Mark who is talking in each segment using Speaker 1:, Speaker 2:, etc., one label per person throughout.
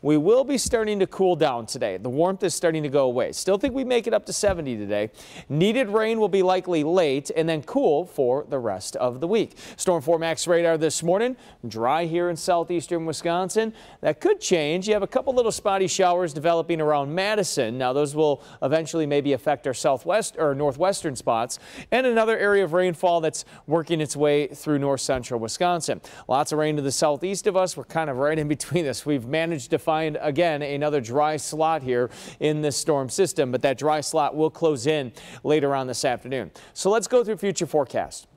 Speaker 1: We will be starting to cool down today. The warmth is starting to go away. Still think we make it up to 70 today. Needed rain will be likely late and then cool for the rest of the week. Storm 4 max radar this morning. Dry here in southeastern Wisconsin. That could change. You have a couple little spotty showers developing around Madison. Now those will eventually maybe affect our southwest or northwestern spots and another area of rainfall that's working its way through north central Wisconsin. Lots of rain to the southeast of us. We're kind of right in between this. We've We've managed to find again another dry slot here in this storm system, but that dry slot will close in later on this afternoon. So let's go through future forecast.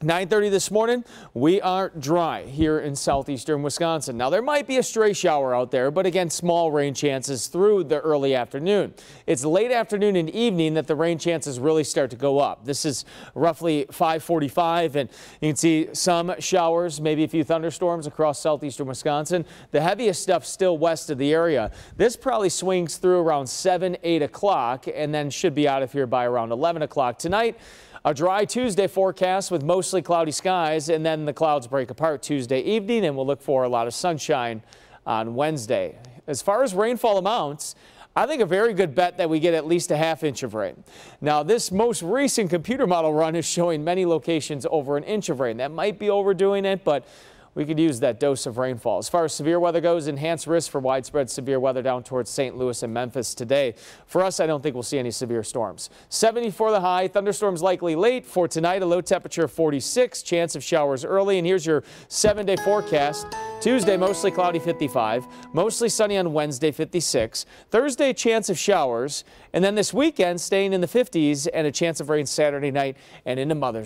Speaker 1: 9.30 this morning, we are dry here in southeastern Wisconsin. Now, there might be a stray shower out there, but again, small rain chances through the early afternoon. It's late afternoon and evening that the rain chances really start to go up. This is roughly 545, and you can see some showers, maybe a few thunderstorms across southeastern Wisconsin. The heaviest stuff still west of the area. This probably swings through around 7, 8 o'clock, and then should be out of here by around 11 o'clock tonight. A dry Tuesday forecast with mostly cloudy skies, and then the clouds break apart Tuesday evening, and we'll look for a lot of sunshine on Wednesday. As far as rainfall amounts, I think a very good bet that we get at least a half inch of rain. Now, this most recent computer model run is showing many locations over an inch of rain. That might be overdoing it, but we could use that dose of rainfall. As far as severe weather goes, enhanced risk for widespread severe weather down towards St. Louis and Memphis today. For us, I don't think we'll see any severe storms. 70 for the high, thunderstorms likely late. For tonight, a low temperature of 46, chance of showers early. And here's your seven-day forecast. Tuesday, mostly cloudy 55, mostly sunny on Wednesday 56, Thursday, chance of showers, and then this weekend staying in the 50s and a chance of rain Saturday night and into Mother's